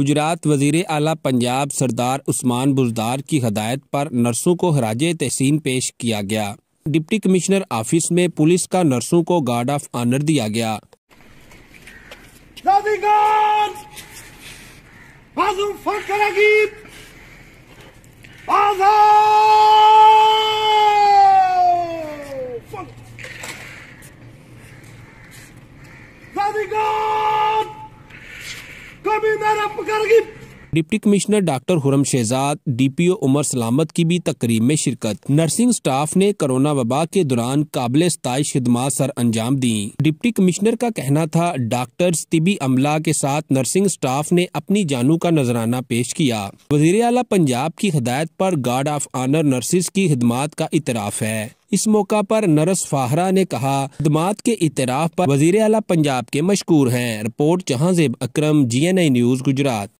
गुजरात वजीर अला पंजाब सरदार उस्मान बुजदार की हदायत पर नर्सों को हराज तहसीन पेश किया गया डिप्टी कमिश्नर ऑफिस में पुलिस का नर्सों को गार्ड ऑफ ऑनर दिया गया go! ਕੌਮੀ ਮੇਰਾ ਕਰ ਗਈ deputy commissioner doctor Khurram Shahzad DPO Umar Salamat की भी तकरीब में शिरकत नर्सिंग स्टाफ ने कोरोना वबा के दौरान काबिल स्थाई खिदम सर अंजाम दी डिप्टी कमिश्नर का कहना था डॉक्टर तिबी अमला के साथ नर्सिंग स्टाफ ने अपनी जानू का नजराना पेश किया वजीर अला पंजाब की हदायत पर गार्ड ऑफ आनर नर्सिस की खिदमात का इतराफ़ है इस मौका पर नरस फाहरा ने कहा खदमात के इतराफ़ पर वजीर अला पंजाब के मशहूर हैं report Zeb Akram G N I news Gujarat